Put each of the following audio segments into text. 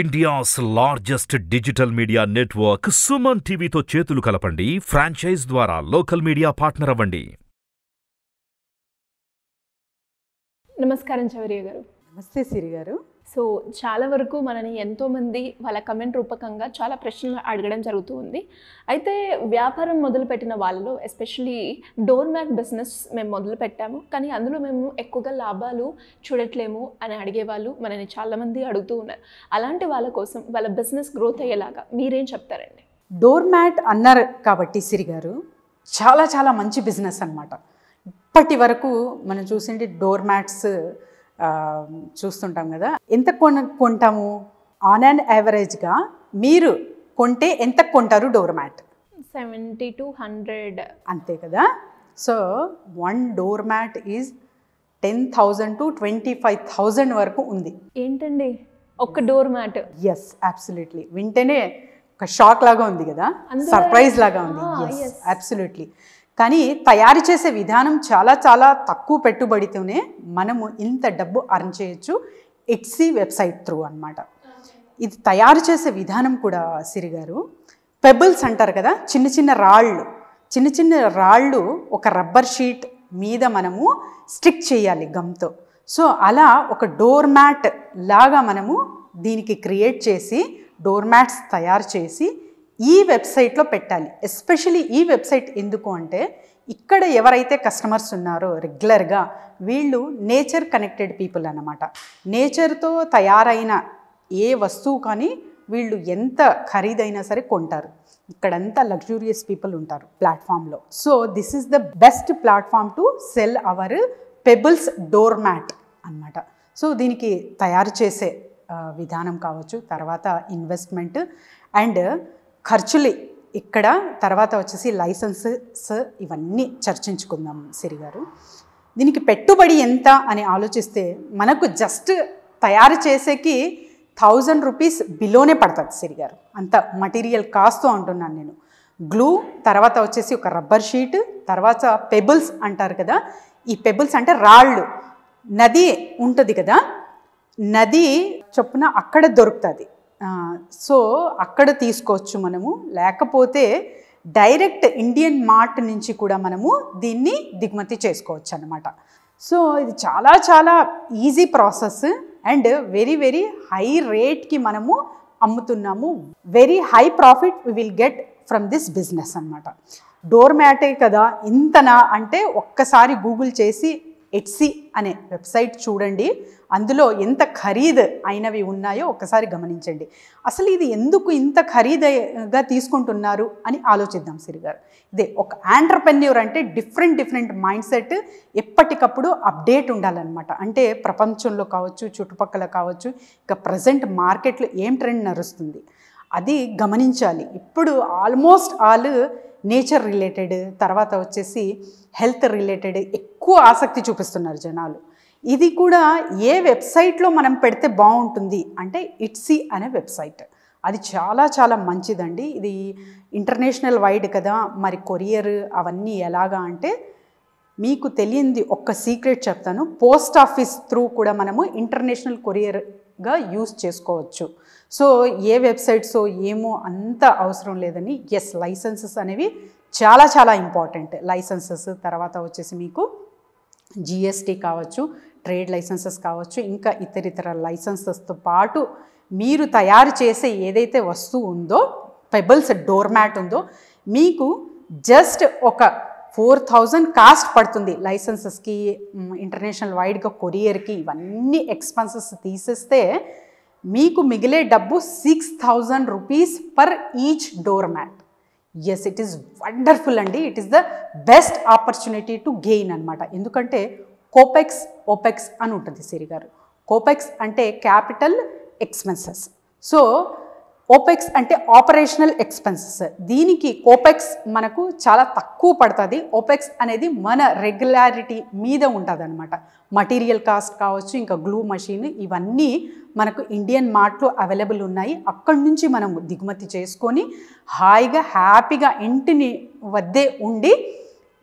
India's largest digital media network Suman టీవీతో చేతులు కలపండి ఫ్రాంచైజ్ ద్వారా లోకల్ మీడియా పార్ట్నర్ అవ్వండి నమస్కారం చౌర్య గారు నమస్తే సిరి గారు సో చాలా వరకు మనని ఎంతోమంది వాళ్ళ కమెంట్ రూపకంగా చాలా ప్రశ్నలు అడగడం జరుగుతూ ఉంది అయితే వ్యాపారం మొదలుపెట్టిన వాళ్ళలో ఎస్పెషలీ డోర్ మ్యాట్ బిజినెస్ మేము మొదలుపెట్టాము కానీ అందులో మేము ఎక్కువగా లాభాలు చూడట్లేము అని అడిగేవాళ్ళు మనని చాలామంది అడుగుతూ ఉన్నారు అలాంటి వాళ్ళ కోసం వాళ్ళ బిజినెస్ గ్రోత్ అయ్యేలాగా మీరేం చెప్తారండి డోర్ మ్యాట్ అన్నారు కాబట్టి సిరి గారు చాలా చాలా మంచి బిజినెస్ అనమాట ఇప్పటి వరకు మనం చూసింది డోర్ మ్యాట్స్ చూస్తుంటాం కదా ఎంత కొన కొంటాము ఆన్ అండ్ యావరేజ్గా మీరు కొంటే ఎంత కొంటారు door mat seventy two hundred అంతే కదా so one door mat is ten thousand to twenty five thousand వరకు ఉంది ఏంటండి ఒక డోర్ మ్యాట్ ఎస్ అబ్సల్యూట్లీ వింటేనే ఒక షాక్ లాగా ఉంది కదా సర్ప్రైజ్ లాగా ఉంది ఎస్ అబ్సల్యూట్లీ కానీ తయారు చేసే విధానం చాలా చాలా తక్కువ పెట్టుబడితోనే మనము ఇంత డబ్బు అర్న్ చేయొచ్చు ఎక్సీ వెబ్సైట్ త్రూ అనమాట ఇది తయారు చేసే విధానం కూడా సిరిగారు పెబుల్స్ అంటారు కదా చిన్న చిన్న రాళ్ళు చిన్న చిన్న రాళ్ళు ఒక రబ్బర్ షీట్ మీద మనము స్టిక్ చేయాలి గమ్తో సో అలా ఒక డోర్ మ్యాట్ లాగా మనము దీనికి క్రియేట్ చేసి డోర్ మ్యాట్స్ తయారు చేసి ఈ వెబ్సైట్లో పెట్టాలి ఎస్పెషలీ ఈ వెబ్సైట్ ఎందుకు అంటే ఇక్కడ ఎవరైతే కస్టమర్స్ ఉన్నారో రెగ్యులర్గా వీళ్ళు నేచర్ కనెక్టెడ్ పీపుల్ అన్నమాట నేచర్తో తయారైన ఏ వస్తువు కానీ వీళ్ళు ఎంత ఖరీదైనా సరే కొంటారు ఇక్కడంతా లగ్జూరియస్ పీపుల్ ఉంటారు ప్లాట్ఫామ్లో so this is the best platform to sell our pebbles door mat అనమాట సో దీనికి తయారు చేసే విధానం కావచ్చు తర్వాత ఇన్వెస్ట్మెంట్ అండ్ ఖర్చులు ఇక్కడ తర్వాత వచ్చేసి లైసెన్సెస్ ఇవన్నీ చర్చించుకుందాం సిరి గారు దీనికి పెట్టుబడి ఎంత అని ఆలోచిస్తే మనకు జస్ట్ తయారు చేసేకి థౌజండ్ రూపీస్ బిలోనే పడుతుంది సిరి గారు అంత మటీరియల్ కాస్తూ అంటున్నాను నేను గ్లూ తర్వాత వచ్చేసి ఒక రబ్బర్ షీట్ తర్వాత పెబుల్స్ అంటారు కదా ఈ పెబుల్స్ అంటే రాళ్ళు నది ఉంటుంది కదా నది చొప్పున అక్కడ దొరుకుతుంది సో అక్కడ తీసుకోవచ్చు మనము లేకపోతే డైరెక్ట్ ఇండియన్ మార్ట్ నుంచి కూడా మనము దీన్ని దిగుమతి చేసుకోవచ్చు అనమాట సో ఇది చాలా చాలా easy process and very very high రేట్కి మనము అమ్ముతున్నాము very high profit will get from this business అనమాట డోర్ మ్యాటే కదా ఇంతనా అంటే ఒక్కసారి గూగుల్ చేసి ఎట్సి అనే వెబ్సైట్ చూడండి అందులో ఎంత ఖరీదు అయినవి ఉన్నాయో ఒక్కసారి గమనించండి అసలు ఇది ఎందుకు ఇంత ఖరీదుగా తీసుకుంటున్నారు అని ఆలోచిద్దాం సిరిగారు ఇదే ఒక ఆంటర్ప్రెన్యూర్ అంటే డిఫరెంట్ డిఫరెంట్ మైండ్ సెట్ ఎప్పటికప్పుడు అప్డేట్ ఉండాలన్నమాట అంటే ప్రపంచంలో కావచ్చు చుట్టుపక్కల కావచ్చు ఇక ప్రజెంట్ మార్కెట్లో ఏం ట్రెండ్ నడుస్తుంది అది గమనించాలి ఇప్పుడు ఆల్మోస్ట్ ఆల్ నేచర్ రిలేటెడ్ తర్వాత వచ్చేసి హెల్త్ రిలేటెడ్ ఎక్కువ ఆసక్తి చూపిస్తున్నారు జనాలు ఇది కూడా ఏ వెబ్సైట్లో మనం పెడితే బాగుంటుంది అంటే ఇట్సీ అనే వెబ్సైట్ అది చాలా చాలా మంచిదండి ఇది ఇంటర్నేషనల్ వైడ్ కదా మరి కొరియర్ అవన్నీ ఎలాగా అంటే మీకు తెలియంది ఒక్క సీక్రెట్ చెప్తాను పోస్ట్ ఆఫీస్ త్రూ కూడా మనము ఇంటర్నేషనల్ కొరియర్గా యూస్ చేసుకోవచ్చు సో ఏ వెబ్సైట్సో ఏమో అంత అవసరం లేదని ఎస్ లైసెన్సెస్ అనేవి చాలా చాలా ఇంపార్టెంట్ లైసెన్సెస్ తర్వాత వచ్చేసి మీకు జిఎస్టీ కావచ్చు ట్రేడ్ లైసెన్సెస్ కావచ్చు ఇంకా ఇతరితర లైసెన్సెస్తో పాటు మీరు తయారు చేసే ఏదైతే వస్తువు ఉందో పెబల్స్ డోర్ మ్యాట్ ఉందో మీకు జస్ట్ ఒక ఫోర్ థౌజండ్ కాస్ట్ పడుతుంది లైసెన్సెస్కి ఇంటర్నేషనల్ వైడ్గా కొరియర్కి ఇవన్నీ ఎక్స్పెన్సెస్ తీసేస్తే మీకు మిగిలే డబ్బు six thousand rupees per each door mat yes it is wonderful అండి it is the best opportunity to gain అనమాట ఎందుకంటే కోపెక్స్ ఓపెక్స్ అని ఉంటుంది సిరి గారు కోపెక్స్ అంటే క్యాపిటల్ ఎక్స్పెన్సెస్ సో ఓపెక్స్ అంటే ఆపరేషనల్ ఎక్స్పెన్సెస్ దీనికి ఓపెక్స్ మనకు చాలా తక్కువ పడుతుంది ఓపెక్స్ అనేది మన రెగ్యులారిటీ మీద ఉంటుంది అనమాట మటీరియల్ కాస్ట్ కావచ్చు ఇంకా గ్లూ మషీన్ ఇవన్నీ మనకు ఇండియన్ మార్ట్లో అవైలబుల్ ఉన్నాయి అక్కడి నుంచి మనం దిగుమతి చేసుకొని హాయిగా హ్యాపీగా ఇంటిని వద్దే ఉండి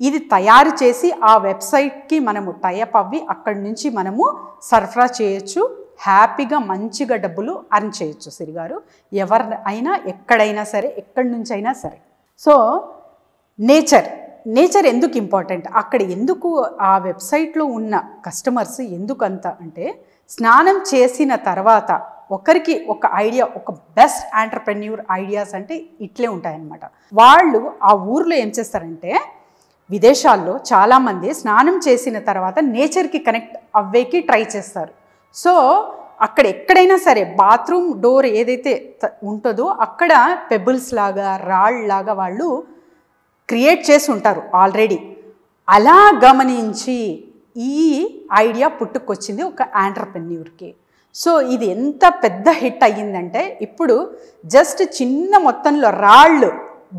ఇది తయారు చేసి ఆ వెబ్సైట్కి మనము టైప్ అవ్వి అక్కడి నుంచి మనము సరఫరా చేయొచ్చు హ్యాపీగా మంచిగా డబ్బులు అర్న్ చేయొచ్చు సిరిగారు ఎవరి అయినా ఎక్కడైనా సరే ఎక్కడి నుంచి అయినా సరే సో నేచర్ నేచర్ ఎందుకు ఇంపార్టెంట్ అక్కడ ఎందుకు ఆ వెబ్సైట్లో ఉన్న కస్టమర్స్ ఎందుకు అంత అంటే స్నానం చేసిన తర్వాత ఒకరికి ఒక ఐడియా ఒక బెస్ట్ ఆంటర్ప్రెన్యూర్ ఐడియాస్ అంటే ఇట్లే ఉంటాయన్నమాట వాళ్ళు ఆ ఊర్లో ఏం చేస్తారంటే విదేశాల్లో చాలామంది స్నానం చేసిన తర్వాత నేచర్కి కనెక్ట్ అవ్వేకి ట్రై చేస్తారు సో అక్కడ ఎక్కడైనా సరే బాత్రూమ్ డోర్ ఏదైతే ఉంటుందో అక్కడ పెబుల్స్ లాగా రాళ్ళ్ లాగా వాళ్ళు క్రియేట్ చేసి ఉంటారు ఆల్రెడీ అలా గమనించి ఈ ఐడియా పుట్టుకొచ్చింది ఒక ఆంటర్ప్రెన్యూర్కి సో ఇది ఎంత పెద్ద హిట్ అయ్యిందంటే ఇప్పుడు జస్ట్ చిన్న మొత్తంలో రాళ్ళు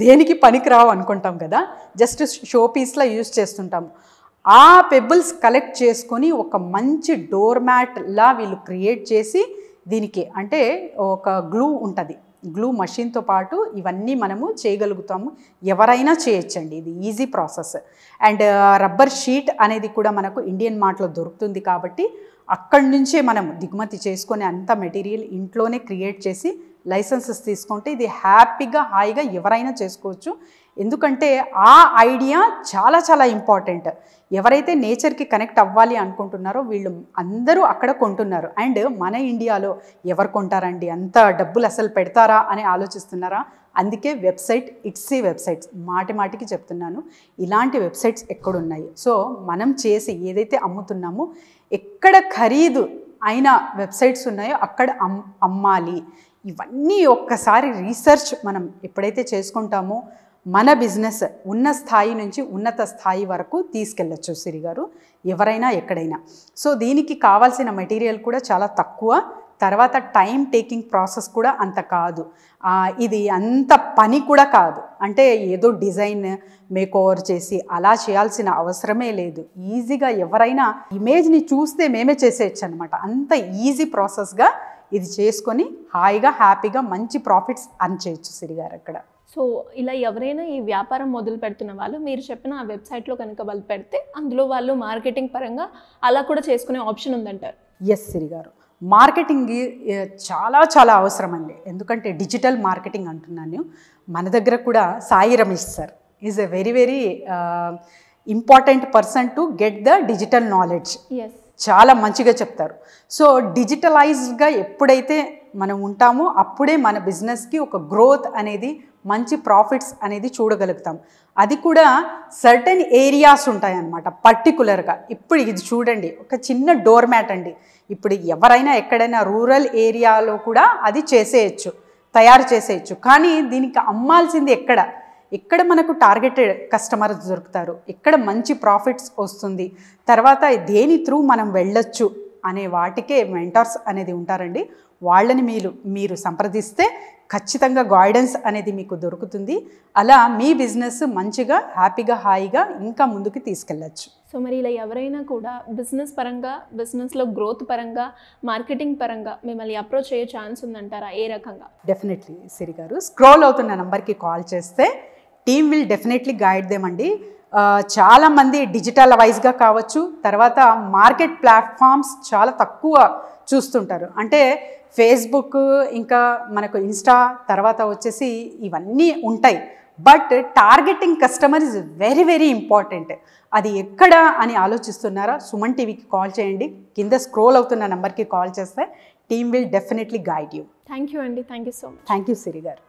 దేనికి పనికిరావు అనుకుంటాం కదా జస్ట్ షోపీస్లో యూజ్ చేస్తుంటాము ఆ పెబుల్స్ కలెక్ట్ చేసుకొని ఒక మంచి డోర్ మ్యాట్లా వీళ్ళు క్రియేట్ చేసి దీనికి అంటే ఒక గ్లూ ఉంటుంది గ్లూ మషిన్తో పాటు ఇవన్నీ మనము చేయగలుగుతాము ఎవరైనా చేయొచ్చండి ఇది easy process and rubber sheet అనేది కూడా మనకు ఇండియన్ మార్ట్లో దొరుకుతుంది కాబట్టి అక్కడి నుంచే మనం దిగుమతి చేసుకొని అంత మెటీరియల్ ఇంట్లోనే క్రియేట్ చేసి లైసెన్సెస్ తీసుకుంటే ఇది హ్యాపీగా హాయిగా ఎవరైనా చేసుకోవచ్చు ఎందుకంటే ఆ ఐడియా చాలా చాలా ఇంపార్టెంట్ ఎవరైతే నేచర్కి కనెక్ట్ అవ్వాలి అనుకుంటున్నారో వీళ్ళు అందరూ అక్కడ కొంటున్నారు అండ్ మన ఇండియాలో ఎవరు కొంటారండి అంత డబ్బులు అసలు పెడతారా అని ఆలోచిస్తున్నారా అందుకే వెబ్సైట్ ఇట్సీ వెబ్సైట్స్ మాటి మాటికి చెప్తున్నాను ఇలాంటి వెబ్సైట్స్ ఎక్కడున్నాయి సో మనం చేసి ఏదైతే అమ్ముతున్నామో ఎక్కడ ఖరీదు అయిన వెబ్సైట్స్ ఉన్నాయో అక్కడ అమ్ అమ్మాలి ఇవన్నీ ఒక్కసారి రీసెర్చ్ మనం ఎప్పుడైతే చేసుకుంటామో మన బిజినెస్ ఉన్న స్థాయి నుంచి ఉన్నత స్థాయి వరకు తీసుకెళ్ళచ్చు సిరి గారు ఎవరైనా ఎక్కడైనా సో దీనికి కావాల్సిన మెటీరియల్ కూడా చాలా తక్కువ తర్వాత టైం టేకింగ్ ప్రాసెస్ కూడా అంత కాదు ఇది అంత పని కూడా కాదు అంటే ఏదో డిజైన్ మేక్ ఓవర్ చేసి అలా చేయాల్సిన అవసరమే లేదు ఈజీగా ఎవరైనా ఇమేజ్ని చూస్తే మేమే చేసేయచ్చు అనమాట అంత ఈజీ ప్రాసెస్గా ఇది చేసుకొని హాయిగా హ్యాపీగా మంచి ప్రాఫిట్స్ అని చేయొచ్చు సిరిగారు అక్కడ సో ఇలా ఎవరైనా ఈ వ్యాపారం మొదలు పెడుతున్న వాళ్ళు మీరు చెప్పిన ఆ వెబ్సైట్లో కనుక వాళ్ళు పెడితే అందులో వాళ్ళు మార్కెటింగ్ పరంగా అలా కూడా చేసుకునే ఆప్షన్ ఉందంటారు ఎస్ సిరి గారు మార్కెటింగ్ చాలా చాలా అవసరం అండి ఎందుకంటే డిజిటల్ మార్కెటింగ్ అంటున్నాను మన దగ్గర కూడా Sai Ramesh sir is a very very important person to get the digital knowledge చాలా మంచిగా చెప్తారు సో డిజిటలైజ్డ్గా ఎప్పుడైతే మనం ఉంటామో అప్పుడే మన బిజినెస్కి ఒక గ్రోత్ అనేది మంచి ప్రాఫిట్స్ అనేది చూడగలుగుతాం అది కూడా సర్టెన్ ఏరియాస్ ఉంటాయన్నమాట పర్టికులర్గా ఇప్పుడు ఇది చూడండి ఒక చిన్న డోర్ మ్యాట్ అండి ఇప్పుడు ఎవరైనా ఎక్కడైనా రూరల్ ఏరియాలో కూడా అది చేసేయచ్చు తయారు చేసేయచ్చు కానీ దీనికి అమ్మాల్సింది ఎక్కడ ఇక్కడ మనకు టార్గెటెడ్ కస్టమర్స్ దొరుకుతారు ఇక్కడ మంచి ప్రాఫిట్స్ వస్తుంది తర్వాత దేని త్రూ మనం వెళ్ళొచ్చు అనే వాటికే మెంటర్స్ అనేది ఉంటారండి వాళ్ళని మీరు మీరు సంప్రదిస్తే ఖచ్చితంగా గైడెన్స్ అనేది మీకు దొరుకుతుంది అలా మీ బిజినెస్ మంచిగా హ్యాపీగా హాయిగా ఇంకా ముందుకు తీసుకెళ్ళచ్చు సో మరి ఇలా ఎవరైనా కూడా బిజినెస్ పరంగా బిజినెస్లో గ్రోత్ పరంగా మార్కెటింగ్ పరంగా మిమ్మల్ని అప్రోచ్ అయ్యే ఛాన్స్ ఉందంటారా ఏ రకంగా డెఫినెట్లీ సిరి గారు స్క్రోల్ అవుతున్న నెంబర్కి కాల్ చేస్తే టీమ్ విల్ డెఫినెట్లీ గైడ్ దేమండి చాలామంది డిజిటల్ వైజ్గా కావచ్చు తర్వాత మార్కెట్ ప్లాట్ఫామ్స్ చాలా తక్కువ చూస్తుంటారు అంటే ఫేస్బుక్ ఇంకా మనకు ఇన్స్టా తర్వాత వచ్చేసి ఇవన్నీ ఉంటాయి but targeting customer is very very important అది ఎక్కడ అని ఆలోచిస్తున్నారా సుమన్ టీవీకి కాల్ చేయండి కింద స్క్రోల్ అవుతున్న నెంబర్కి కాల్ చేస్తే team will definitely guide you thank you అండి thank you so much thank you Siri గారు